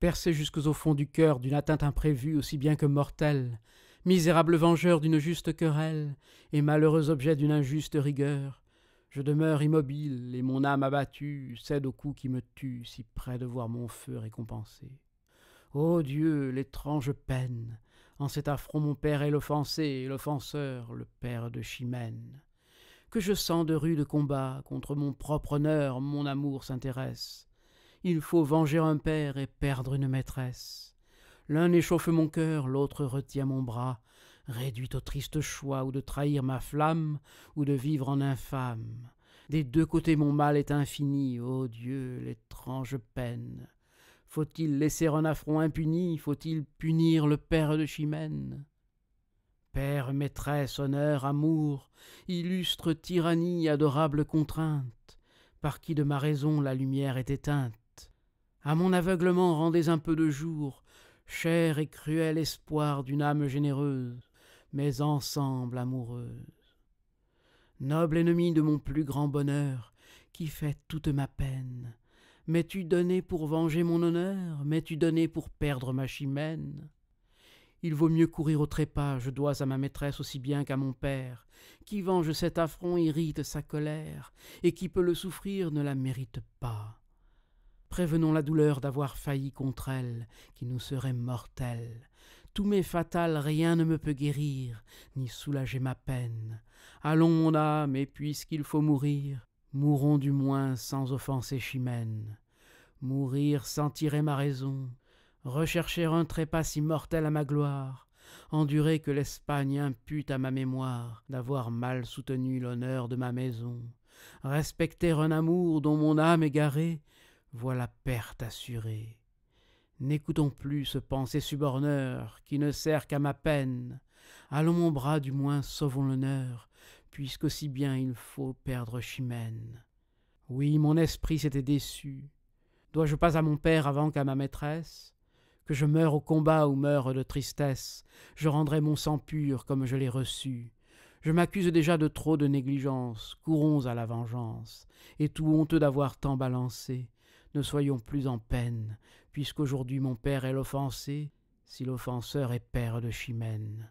percé au fond du cœur d'une atteinte imprévue aussi bien que mortelle, misérable vengeur d'une juste querelle, et malheureux objet d'une injuste rigueur, je demeure immobile, et mon âme abattue cède au coup qui me tue, si près de voir mon feu récompensé. Ô Dieu, l'étrange peine! En cet affront mon père est l'offensé, et l'offenseur, le père de Chimène. Que je sens de rude combat contre mon propre honneur, mon amour s'intéresse il faut venger un père et perdre une maîtresse. L'un échauffe mon cœur, l'autre retient mon bras, réduit au triste choix ou de trahir ma flamme ou de vivre en infâme. Des deux côtés mon mal est infini, ô Dieu, l'étrange peine. Faut-il laisser un affront impuni, faut-il punir le père de Chimène Père, maîtresse, honneur, amour, illustre tyrannie, adorable contrainte, par qui de ma raison la lumière est éteinte à mon aveuglement rendez un peu de jour, cher et cruel espoir d'une âme généreuse, mais ensemble amoureuse. Noble ennemi de mon plus grand bonheur, qui fait toute ma peine, m'es-tu donné pour venger mon honneur, m'es-tu donné pour perdre ma chimène Il vaut mieux courir au trépas, je dois à ma maîtresse aussi bien qu'à mon père, qui venge cet affront irrite sa colère, et qui peut le souffrir ne la mérite pas. Prévenons la douleur d'avoir failli contre elle, qui nous serait mortelle. Tout m'est fatal, rien ne me peut guérir, ni soulager ma peine. Allons, mon âme, et puisqu'il faut mourir, mourons du moins sans offenser Chimène. Mourir sans tirer ma raison, rechercher un trépas si mortel à ma gloire, endurer que l'Espagne impute à ma mémoire d'avoir mal soutenu l'honneur de ma maison, respecter un amour dont mon âme garée, voilà perte assurée. N'écoutons plus ce penser suborneur qui ne sert qu'à ma peine. Allons mon bras, du moins sauvons l'honneur, puisqu'aussi bien il faut perdre Chimène. Oui, mon esprit s'était déçu. Dois-je pas à mon père avant qu'à ma maîtresse Que je meure au combat ou meure de tristesse, je rendrai mon sang pur comme je l'ai reçu. Je m'accuse déjà de trop de négligence, courons à la vengeance, et tout honteux d'avoir tant balancé, ne soyons plus en peine, puisqu'aujourd'hui mon père est l'offensé, si l'offenseur est père de Chimène.